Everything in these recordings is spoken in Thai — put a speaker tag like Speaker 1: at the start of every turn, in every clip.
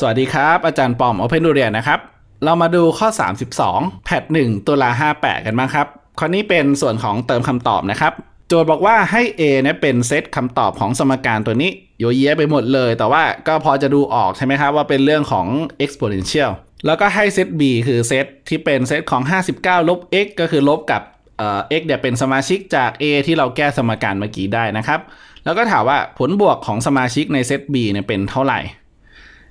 Speaker 1: สวัสดีครับ อาจารย์ปอมโอเพนดูเรียนนะครับ เรามาดูข้อ 32 แพท1ตัวลา 58 กันบ้างครับข้อนี้เป็นส่วนของเติมคำตอบนะครับ โจทย์บอกว่าให้ A เนี่ยเป็นเซตคำตอบของสมการตัวนี้โยเยไปหมดเลย แต่ว่าก็พอจะดูออกใช่ไหมครับ ว่าเป็นเรื่องของ exponential แล้วก็ให้เซต B คือเซตที่เป็นเซตของ 59ลบ x ก็คือลบกับเอ่อ x เนี่ยเป็นสมาชิกจาก A ที่เราแก้สมการเมื่อกี้ได้นะครับ แล้วก็ถามว่าผลบวกของสมาชิกในเซต B เนี่ยเป็นเท่าไหร่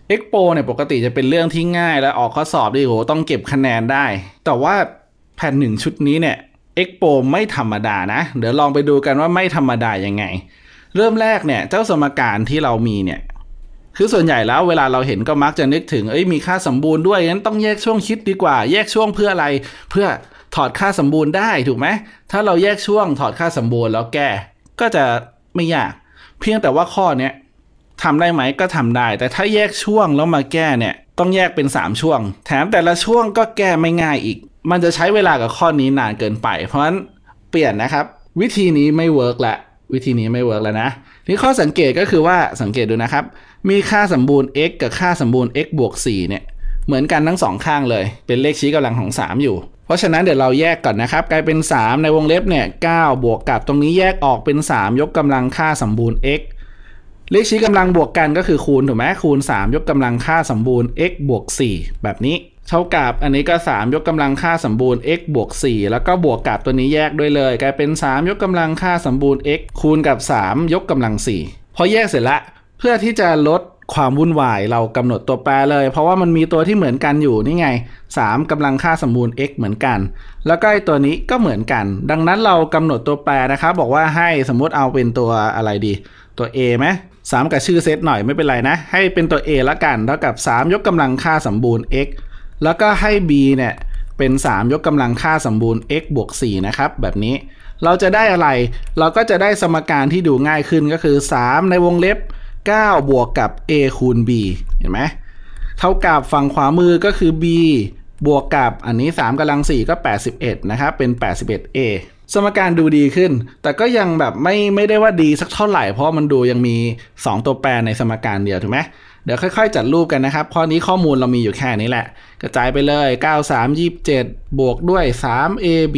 Speaker 1: เอ็กโปเนี่ยปกติจะเป็นเรื่องที่ง่ายและออกข้อสอบดีโหต้องเก็บคะแนนได้ แต่ว่าแผ่นหนึ่งชุดนี้เนี่ยเอ็กโปไม่ธรรมดานะ เดี๋ยวลองไปดูกันว่าไม่ธรรมดายังไง เริ่มแรกเนี่ยเจ้าสมการที่เรามีเนี่ยคือส่วนใหญ่แล้วเวลาเราเห็นก็มักจะนึกถึง เอ้ยมีค่าสมบูรณ์ด้วย งั้นต้องแยกช่วงคิดดีกว่า แยกช่วงเพื่ออะไรเพื่อถอดค่าสมบูรณ์ได้ถูกไหมถ้าเราแยกช่วงถอดค่าสมบูรณ์แล้วแก้ก็จะไม่ยากเพียงแต่ว่าข้อเนี้ยทำได้ไหมก็ทำได้ แต่ถ้าแยกช่วงแล้วมาแก้เนี่ยต้องแยกเป็น 3 ช่วง แถมแต่ละช่วงก็แก้ไม่ง่ายอีก มันจะใช้เวลากับข้อนี้นานเกินไป เพราะฉะนั้นเปลี่ยนนะครับ วิธีนี้ไม่เวิร์กละวิธีนี้ไม่เวิร์กแล้วนะนี่ข้อสังเกตก็คือว่าสังเกตดูนะครับมีค่าสมบูรณ์ x กับค่าสมบูรณ์ x บวก 4เนี่ยเหมือนกันทั้งสองข้างเลย เป็นเลขชี้กำลังของ 3 อยู่ เพราะฉะนั้นเดี๋ยวเราแยกก่อนนะครับกลายเป็น 3 ในวงเล็บเนี่ย 9 บวกกับ ตรงนี้แยกออกเป็น 3 ยกกำลังค่าสมบูรณ์ x เลขชี้กำลังบวกกันก็คือคูณถูกไหมคูณ 3 ยกกำลังค่าสมบูรณ์ x บวก4แบบนี้ เท่ากับ อันนี้ก็ 3 ยกกำลังค่าสมบูรณ์ x บวก4แล้วก็บวกกับตัวนี้แยกด้วยเลย กลายเป็น 3 ยกกำลังค่าสมบูรณ์ x คูณกับ 3 ยกกำลัง4พอแยกเสร็จละเพื่อที่จะลดความวุ่นวายเรากำหนดตัวแปรเลย เพราะว่ามันมีตัวที่เหมือนกันอยู่นี่ไง 3กำลังค่าสมบูรณ์ x เหมือนกัน แล้วก็ไอตัวนี้ก็เหมือนกัน ดังนั้นเรากำหนดตัวแปรนะครับบอกว่าให้สมมติเอาเป็นตัวอะไรดี ตัว a ไหมสามกับชื่อเซตหน่อยไม่เป็นไรนะให้เป็นตัว A ละกันเท่ากับ 3 ยกกำลังค่าสมบูรณ์ x แล้วก็ให้ b เนี่ยเป็น 3 ยกกำลังค่าสมบูรณ์ x บวก4นะครับแบบนี้เราจะได้อะไรเราก็จะได้สมการที่ดูง่ายขึ้นก็คือ 3 ในวงเล็บ 9 บวกกับ a คูณ b เห็นไหมเท่ากับฝั่งขวามือก็คือ b บวกกับอันนี้3กำลัง 4 ก็ 81 นะครับเป็น 81a สมการดูดีขึ้น แต่ก็ยังแบบไม่ไม่ได้ว่าดีสักเท่าไหร่ เพราะมันดูยังมี 2 ตัวแปรในสมการเดียวถูกไหมเดี๋ยวค่อย ๆจัดรูปกันนะครับ ข้อนี้ข้อมูลเรามีอยู่แค่นี้แหละ กระจายไปเลย 93 27 บวกด้วย 3ab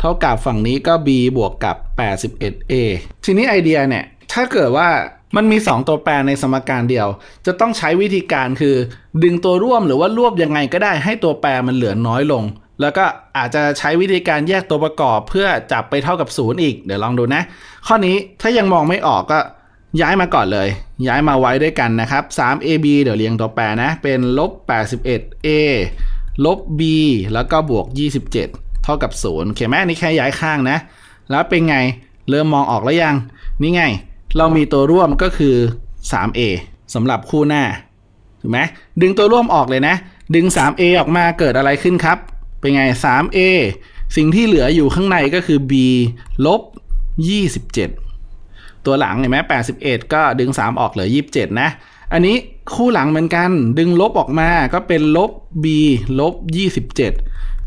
Speaker 1: เท่ากับฝั่งนี้ก็ b บวกกับ 81a ทีนี้ไอเดียเนี่ย ถ้าเกิดว่ามันมี 2 ตัวแปรในสมการเดียว จะต้องใช้วิธีการคือดึงตัวร่วมหรือว่ารวบยังไงก็ได้ให้ตัวแปรมันเหลือน้อยลงแล้วก็อาจจะใช้วิธีการแยกตัวประกอบเพื่อจับไปเท่ากับศูนย์อีก เดี๋ยวลองดูนะ ข้อนี้ถ้ายังมองไม่ออกก็ย้ายมาก่อนเลย ย้ายมาไว้ด้วยกันนะครับ 3ab เดี๋ยวเรียงตัวแปรนะ เป็นลบ 81a ลบ b แล้วก็บวก 27 เท่ากับ0โอเคไหมนี่แค่ย้ายข้างนะ แล้วเป็นไง เริ่มมองออกแล้วยัง นี่ไง เรามีตัวร่วมก็คือ 3a สำหรับคู่หน้า ถูกไหมดึงตัวร่วมออกเลยนะ ดึง 3a ออกมา เกิดอะไรขึ้นครับปไง 3a สิ่งที่เหลืออยู่ข้างในก็คือ b ลบ27 ตัวหลังเห็นไหม81 ก็ดึง 3 ออกเหลือ 27นะ อันนี้คู่หลังเหมือนกัน ดึงลบออกมาก็เป็นลบ b ลบ27 เ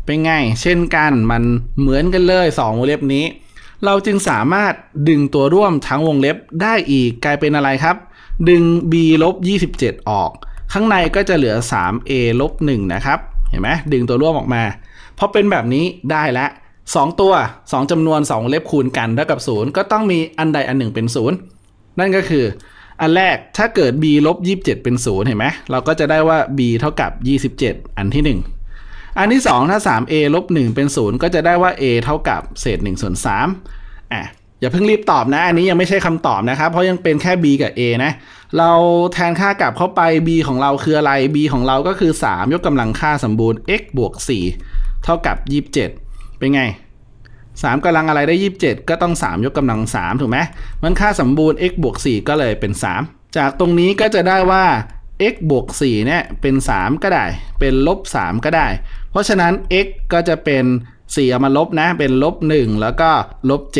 Speaker 1: ป็นไง เช่นกัน มันเหมือนกันเลย2วงเล็บนี้ เราจึงสามารถดึงตัวร่วมทั้งวงเล็บได้อีก กลายเป็นอะไรครับ ดึง b ลบ27 ออก ข้างในก็จะเหลือ 3a ลบ1นะครับ เห็นไหมดึงตัวร่วมออกมาพอเป็นแบบนี้ได้แล้สองตัวสองจำนวนสองเล็บคูณกันเท่ากับศูนย์ก็ต้องมีอันใดอันหนึ่งเป็นศูนย์นั่นก็คืออันแรกถ้าเกิด b ลบ27 เป็นศูนย์เห็นไหมเราก็จะได้ว่า b เท่ากับ 27 อันที่ 1 อันที่2ถ้า 3a ลบ1เป็นศูนย์ก็จะได้ว่า a เท่ากับเศษ1ส่วน3อ่ะอย่าเพิ่งรีบตอบนะอันนี้ยังไม่ใช่คำตอบนะครับ เพราะยังเป็นแค่ b กับ a นะเราแทนค่ากลับเข้าไป b ของเราคืออะไร b ของเราก็คือ 3 ยกกำลังค่าสมบูรณ์ x บวก4เท่ากับ 27 เป็นไง 3 กำลังอะไรได้ 27 ก็ต้อง 3 ยกกำลัง 3 ถูกไหม มันค่าสมบูรณ์ x บวก 4 ก็เลยเป็น 3 จากตรงนี้ก็จะได้ว่า x บวก4เนี่ยเป็น 3 ก็ได้ เป็นลบ 3 ก็ได้ เพราะฉะนั้น x ก็จะเป็น 4 เอามาลบนะ เป็นลบ 1 แล้วก็ลบ7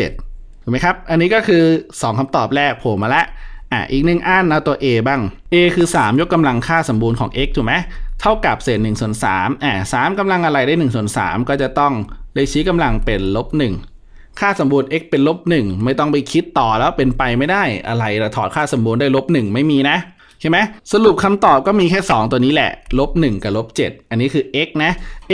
Speaker 1: ถูกไหมครับ อันนี้ก็คือ 2 คำตอบแรกโผล่มาแล้วอ่ะ อีกหนึ่งอันเอาตัว a บ้าง a คือ 3 ยกกำลังค่าสมบูรณ์ของ x ถูกไหมเท่ากับเศษ1ส่วน3อ่สามกำลังอะไรได้1ส่วน3ก็จะต้องเลขชี้กำลังเป็นลบ1ค่าสมบูรณ์ x เป็นลบ1ไม่ต้องไปคิดต่อแล้วเป็นไปไม่ได้อะไรเราถอดค่าสมบูรณ์ได้ลบ1ไม่มีนะ ใช่ไหมสรุปคำตอบก็มีแค่ 2 ตัวนี้แหละลบ1กับลบ7 อันนี้คือ x นะ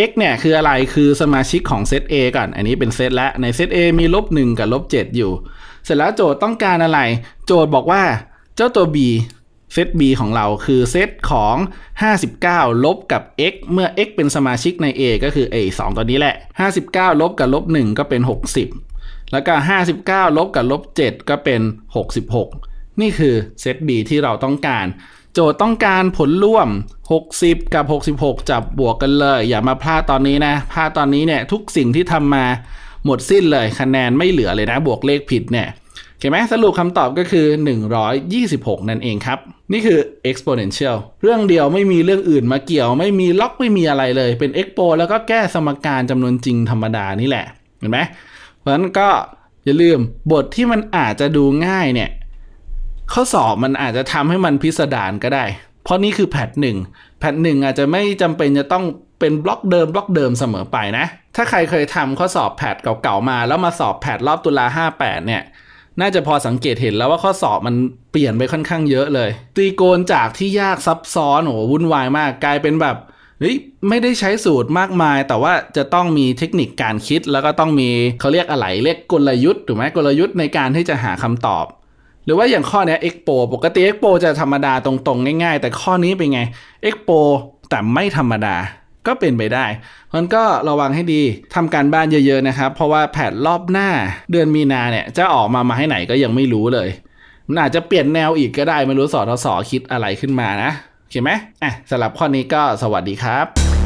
Speaker 1: x เนี่ยคืออะไรคือสมาชิกของเซต A ก่อน อันนี้เป็นเซตและในเซต A มีลบ1กับลบ7อยู่ เสร็จแล้วโจทย์ต้องการอะไร โจทย์บอกว่าเจ้าตัว b เซต B ของเราคือเซตของ 59 ลบกับ x เมื่อ x เป็นสมาชิกใน A ก็คือ A 2ตัวนี้แหละ 59 ลบกับลบ1ก็เป็น 60 แล้วก็ 59 ลบกับลบ7ก็เป็น 66 นี่คือเซต B ที่เราต้องการโจทย์ต้องการผลร่วม 60 กับ 66จับบวกกันเลย อย่ามาพลาดตอนนี้นะ พลาดตอนนี้เนี่ยทุกสิ่งที่ทำมาหมดสิ้นเลยคะแนนไม่เหลือเลยนะ บวกเลขผิดเนี่ยเห็นไหมสรุปคำตอบก็คือ 126 นั่นเองครับ นี่คือ exponential เรื่องเดียวไม่มีเรื่องอื่นมาเกี่ยว ไม่มีล็อกไม่มีอะไรเลย เป็น expo แล้วก็แก้สมการจำนวนจริงธรรมดานี่แหละ เห็นไหมเพราะฉะนั้นก็อย่าลืมบทที่มันอาจจะดูง่ายเนี่ยข้อสอบมันอาจจะทำให้มันพิสดารก็ได้ เพราะนี่คือแพทหนึ่งแพทหนึ่งอาจจะไม่จำเป็นจะต้องเป็นบล็อกเดิมบล็อกเดิมเสมอไปนะ ถ้าใครเคยทำข้อสอบแพทเก่าๆมา แล้วมาสอบแพทรอบตุลา58เนี่ยน่าจะพอสังเกตเห็นแล้วว่าข้อสอบมันเปลี่ยนไปค่อนข้างเยอะเลยตีโกนจากที่ยากซับซ้อนโอ้วุ่นวายมากกลายเป็นแบบเฮ้ยไม่ได้ใช้สูตรมากมาย แต่ว่าจะต้องมีเทคนิคการคิด แล้วก็ต้องมีเขาเรียกอะไรเรียกกลยุทธ์ถูกไหมกลยุทธ์ในการที่จะหาคำตอบ หรือว่าอย่างข้อนี้เอ็กโปปกติเอ็กโปจะธรรมดาตรงๆ ง่ายๆ แต่ข้อนี้เป็นไงเอ็กโปแต่ไม่ธรรมดาก็เป็นไปได้มันก็ระวังให้ดีทำการบ้านเยอะ ๆนะครับ เพราะว่าแผนรอบหน้าเดือนมีนาเนี่ยจะออกมามาให้ไหนก็ยังไม่รู้เลย มันอาจจะเปลี่ยนแนวอีกก็ได้ ไม่รู้สอทศคิดอะไรขึ้นมานะเข้าไหมอ่ะสำหรับข้อนี้ก็สวัสดีครับ